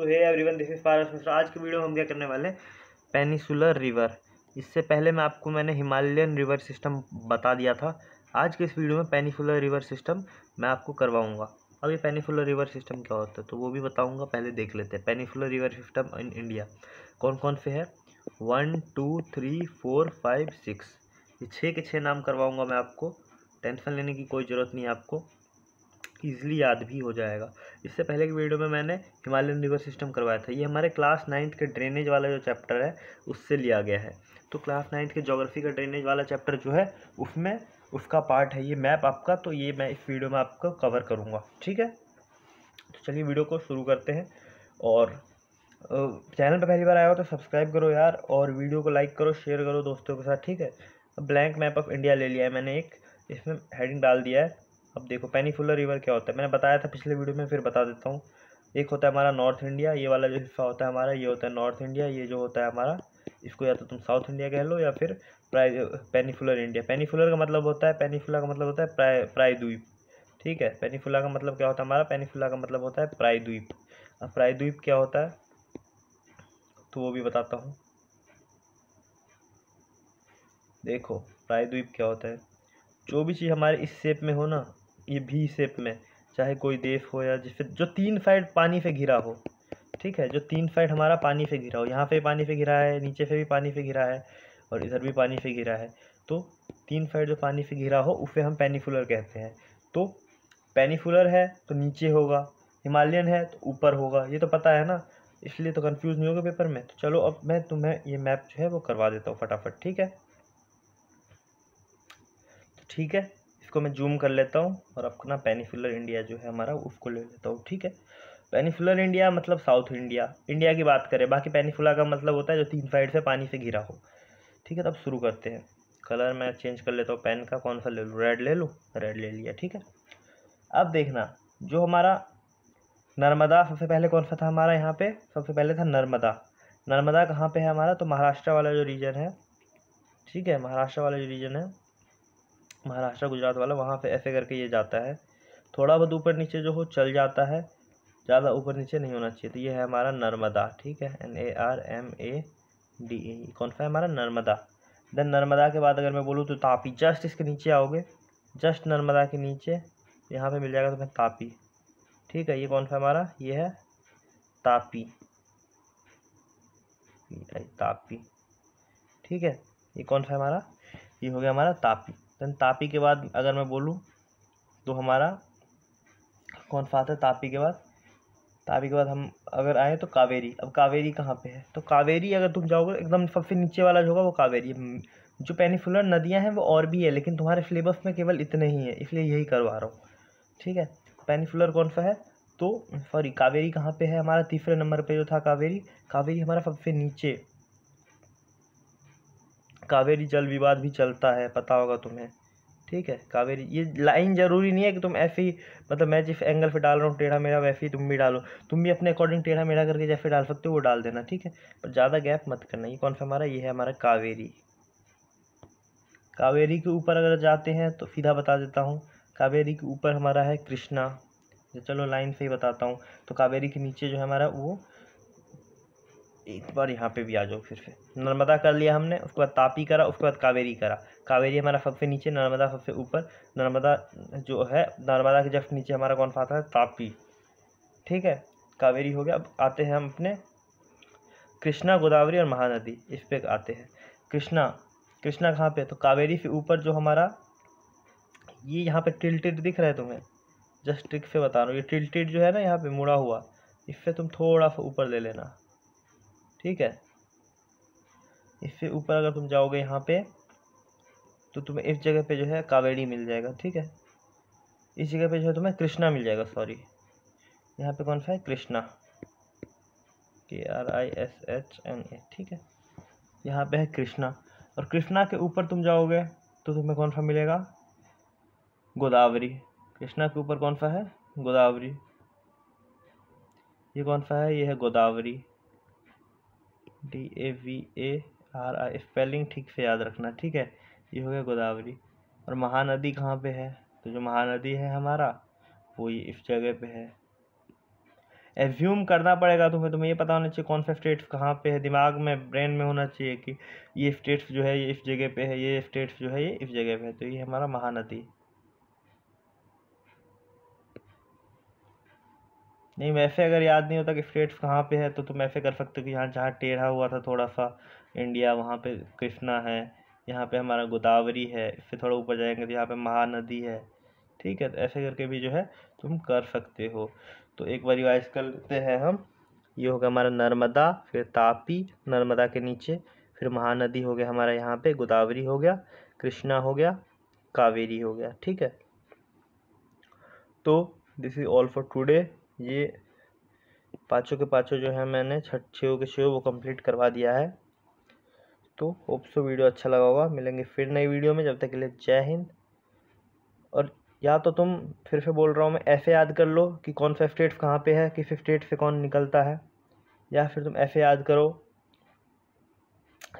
दोस्तों hey everyone this is Paras Mishra आज की वीडियो में हम क्या करने वाले हैं पेनिसुलर रिवर इससे पहले मैं आपको मैंने हिमालयन रिवर सिस्टम बता दिया था आज के इस वीडियो में पेनिसुलर रिवर सिस्टम मैं आपको करवाऊंगा अब ये पेनिसुलर रिवर सिस्टम क्या होता है तो वो भी बताऊँगा पहले देख लेते हैं peninsular river system in India कौन कौन से है one two three four five six ये छः के छः नाम करवाऊँगा मैं आपको टेंशन लेने की कोई ज़रूरत नहीं है आपको ईजिली याद भी हो जाएगा इससे पहले की वीडियो में मैंने हिमालयन रिवर सिस्टम करवाया था ये हमारे क्लास नाइन्थ के ड्रेनेज वाला जो चैप्टर है उससे लिया गया है तो क्लास नाइन्थ के जोग्राफी का ड्रेनेज वाला चैप्टर जो है उसमें उसका पार्ट है ये मैप आपका तो ये मैं इस वीडियो में आपको कवर करूँगा ठीक है तो चलिए वीडियो को शुरू करते हैं और चैनल पर पहली बार आया हो तो सब्सक्राइब करो यार और वीडियो को लाइक करो शेयर करो दोस्तों के साथ ठीक है ब्लैंक मैप ऑफ इंडिया ले लिया है मैंने एक इसमें हेडिंग डाल दिया है अब देखो पेनीफुलर रिवर क्या होता है मैंने बताया था पिछले वीडियो में फिर बता देता हूँ एक होता है हमारा नॉर्थ इंडिया ये वाला जो हिस्सा होता है हमारा ये होता है नॉर्थ इंडिया ये जो होता है हमारा इसको या तो तुम साउथ इंडिया कह लो या फिर प्राय पेनीफुलर इंडिया पेनीफुलर का मतलब होता है पेनीफुला का मतलब होता है प्राय प्रायद्वीप ठीक है पेनीफुला का मतलब क्या होता है हमारा पेनीफुला का मतलब होता है प्रायद्वीप अब प्रायद्वीप क्या होता है तो वो भी बताता हूँ देखो प्रायद्वीप क्या होता है जो भी चीज़ हमारे इस शेप में हो ना ये भी शेप में चाहे कोई देश हो या जिस जो तीन साइड पानी से घिरा हो ठीक है जो तीन साइड हमारा पानी से घिरा हो यहाँ पे पानी से घिरा है नीचे से भी पानी से घिरा है और इधर भी पानी से घिरा है तो तीन साइड जो पानी से घिरा हो उसे हम पैनीफुलर कहते हैं तो पैनीफुलर है तो नीचे होगा हिमालयन है तो ऊपर होगा ये तो पता है ना इसलिए तो कन्फ्यूज़ नहीं होगा पेपर में तो चलो अब मैं तुम्हें ये मैप जो है वो करवा देता हूँ फटाफट ठीक है तो ठीक है इसको मैं जूम कर लेता हूँ और अपना पेनिफिलर इंडिया जो है हमारा उसको ले लेता हूँ ठीक है पेनीफुलर इंडिया मतलब साउथ इंडिया इंडिया की बात करें बाकी पेनीफुला का मतलब होता है जो तीन साइड से पानी से घिरा हो ठीक है तब तो शुरू करते हैं कलर मैं चेंज कर लेता हूँ पेन का कौन सा ले लूँ रेड ले लूँ रेड ले लिया ठीक है अब देखना जो हमारा नर्मदा सबसे पहले कौन सा था हमारा यहाँ पे सबसे पहले था नर्मदा नर्मदा कहाँ पे है हमारा तो महाराष्ट्र वाला जो रीजन है ठीक है महाराष्ट्र वाला जो रीजन है महाराष्ट्र गुजरात वाला वहाँ पे ऐसे करके ये जाता है थोड़ा बहुत ऊपर नीचे जो हो चल जाता है ज़्यादा ऊपर नीचे नहीं होना चाहिए तो ये है हमारा नर्मदा ठीक है N A R M A D A कौन सा है हमारा नर्मदा देन नर्मदा के बाद अगर मैं बोलूँ तो तापी जस्ट इसके नीचे आओगे जस्ट नर्मदा के नीचे यहाँ पे मिल जाएगा तुम्हें मैं तापी ठीक है ये कौन सा हमारा ये है तापी तापी ठीक है ये कौन सा हमारा ये हो गया हमारा तापी देन तापी के बाद अगर मैं बोलूँ तो हमारा कौन सा आता है तापी के बाद तापी के बाद हम अगर आए तो कावेरी अब कावेरी कहाँ पे है तो कावेरी अगर तुम जाओगे एकदम सबसे नीचे वाला जो होगा वो कावेरी जो पेनीफुलर नदियाँ हैं वो और भी है लेकिन तुम्हारे सिलेबस में केवल इतने ही है इसलिए यही करवा रहा हूँ ठीक है पेनीफुलर कौन सा है तो सॉरी कावेरी कहाँ पे है हमारा तीसरे नंबर पे जो था कावेरी कावेरी हमारा सबसे नीचे कावेरी जल विवाद भी चलता है पता होगा तुम्हें ठीक है कावेरी ये लाइन जरूरी नहीं है कि तुम ऐसे ही मतलब मैं जिस एंगल पे डाल रहा हूँ टेढ़ा मेरा वैसे ही तुम भी डालो तुम भी अपने अकॉर्डिंग टेढ़ा मेढ़ा करके जैसे डाल सकते हो वो डाल देना ठीक है पर ज़्यादा गैप मत करना ये कौन सा हमारा ये है हमारा कावेरी कावेरी के ऊपर अगर जाते हैं तो सीधा बता देता हूँ कावेरी के ऊपर हमारा है कृष्णा चलो लाइन से ही बताता हूँ तो कावेरी के नीचे जो है हमारा वो एक बार यहाँ पे भी आ जाओ फिर से नर्मदा कर लिया हमने उसके बाद तापी करा उसके बाद कावेरी करा कावेरी हमारा सबसे नीचे नर्मदा सबसे ऊपर नर्मदा जो है नर्मदा के जस्ट नीचे हमारा कौन सा आता है तापी ठीक है कावेरी हो गया अब आते हैं हम अपने कृष्णा गोदावरी और महानदी इस पर आते हैं कृष्णा कृष्णा कहाँ पे तो कावेरी से ऊपर जो हमारा ये यहाँ पे टिल्टेड दिख रहा है तुम्हें जस्ट ट्रिक से बता रहा हूँ ये टिल्टेड जो है ना यहाँ पे मुड़ा हुआ इससे तुम थोड़ा सा ऊपर ले लेना ठीक है इससे ऊपर अगर तुम जाओगे यहाँ पे तो तुम्हें इस जगह पे जो है कावेरी मिल जाएगा ठीक है इस जगह पे जो है तुम्हें कृष्णा मिल जाएगा सॉरी यहाँ पे कौन सा है कृष्णा के R I S H N A ठीक है यहाँ पे है कृष्णा और कृष्णा के ऊपर तुम जाओगे तो तुम्हें कौन सा मिलेगा गोदावरी कृष्णा के ऊपर कौन सा है गोदावरी ये कौन सा है ये है Godavari D A V A R I spelling ठीक से याद रखना ठीक है ये हो गया गोदावरी और महानदी कहाँ पे है तो जो महानदी है हमारा वो ये इस जगह पे है एज्यूम करना पड़ेगा तुम्हें तुम्हें ये पता होना चाहिए कौन सा स्टेट्स कहाँ पे है दिमाग में ब्रेन में होना चाहिए कि ये स्टेट्स जो है ये इस जगह पे है ये स्टेट्स जो है ये इस जगह पे है तो ये हमारा महानदी नहीं वैसे अगर याद नहीं होता कि स्टेट्स कहाँ पे है तो तुम ऐसे कर सकते हो कि यहाँ जहाँ टेढ़ा हुआ था थोड़ा सा इंडिया वहाँ पे कृष्णा है यहाँ पे हमारा गोदावरी है इससे थोड़ा ऊपर जाएंगे तो यहाँ पे महानदी है ठीक है तो ऐसे करके भी जो है तुम कर सकते हो तो एक बार रिवाइज कर लेते हैं हम ये हो गया हमारा नर्मदा फिर तापी नर्मदा के नीचे फिर महानदी हो गया हमारा यहाँ पर गोदावरी हो गया कृष्णा हो गया कावेरी हो गया ठीक है तो this is all for today ये पाँचों के पाँचों जो है मैंने छठ छो के छो वो कंप्लीट करवा दिया है तो होप सो वीडियो अच्छा लगा होगा मिलेंगे फिर नई वीडियो में जब तक के लिए जय हिंद और या तो तुम फिर से बोल रहा हूँ मैं ऐसे याद कर लो कि कौन सा स्टेट कहाँ पर है किस स्टेट से कौन निकलता है या फिर तुम ऐसे याद करो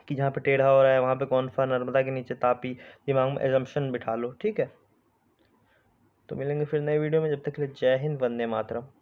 कि जहाँ पे टेढ़ा हो रहा है वहाँ पे कौन सा नर्मदा के नीचे तापी दिमाग में एजम्पन बिठा लो ठीक है तो मिलेंगे फिर नई वीडियो में जब तक के लिए जय हिंद वंदे मातरम